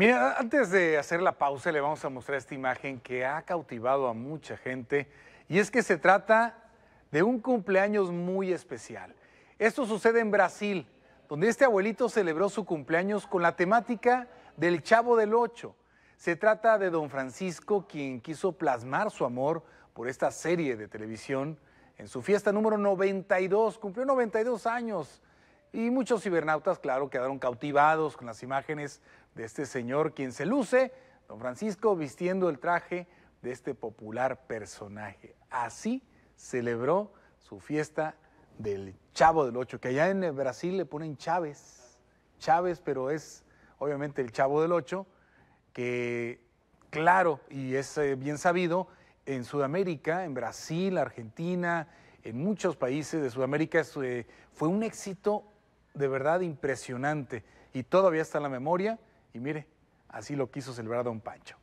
Mira, antes de hacer la pausa le vamos a mostrar esta imagen que ha cautivado a mucha gente y es que se trata de un cumpleaños muy especial. Esto sucede en Brasil, donde este abuelito celebró su cumpleaños con la temática del Chavo del Ocho. Se trata de don Francisco, quien quiso plasmar su amor por esta serie de televisión en su fiesta número 92. Cumplió 92 años y muchos cibernautas, claro, quedaron cautivados con las imágenes de este señor quien se luce, don Francisco, vistiendo el traje de este popular personaje. Así celebró su fiesta del Chavo del Ocho, que allá en Brasil le ponen Chávez, Chávez, pero es obviamente el Chavo del Ocho, que claro, y es eh, bien sabido, en Sudamérica, en Brasil, Argentina, en muchos países de Sudamérica eh, fue un éxito de verdad impresionante y todavía está en la memoria y mire, así lo quiso celebrar don Pancho.